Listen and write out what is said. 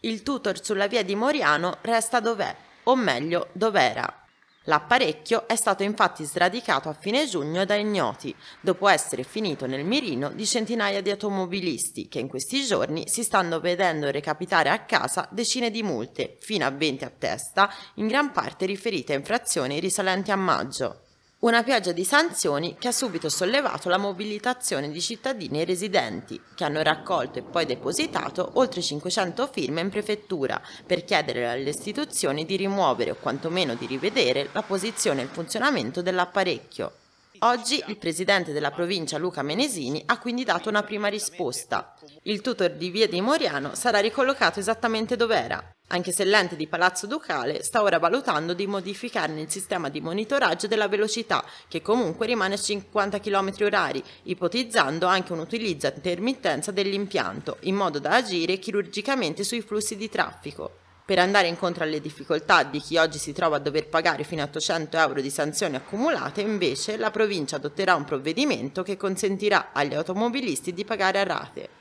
Il tutor sulla via di Moriano resta dov'è, o meglio dov'era. L'apparecchio è stato infatti sradicato a fine giugno da ignoti, dopo essere finito nel mirino di centinaia di automobilisti che in questi giorni si stanno vedendo recapitare a casa decine di multe, fino a 20 a testa, in gran parte riferite a infrazioni risalenti a maggio. Una pioggia di sanzioni che ha subito sollevato la mobilitazione di cittadini e residenti, che hanno raccolto e poi depositato oltre 500 firme in prefettura per chiedere alle istituzioni di rimuovere o quantomeno di rivedere la posizione e il funzionamento dell'apparecchio. Oggi il presidente della provincia Luca Menesini ha quindi dato una prima risposta. Il tutor di Via di Moriano sarà ricollocato esattamente dove era, anche se l'ente di Palazzo Ducale sta ora valutando di modificarne il sistema di monitoraggio della velocità, che comunque rimane a 50 km h ipotizzando anche un utilizzo a intermittenza dell'impianto, in modo da agire chirurgicamente sui flussi di traffico per andare incontro alle difficoltà di chi oggi si trova a dover pagare fino a 800 euro di sanzioni accumulate, invece la provincia adotterà un provvedimento che consentirà agli automobilisti di pagare a rate.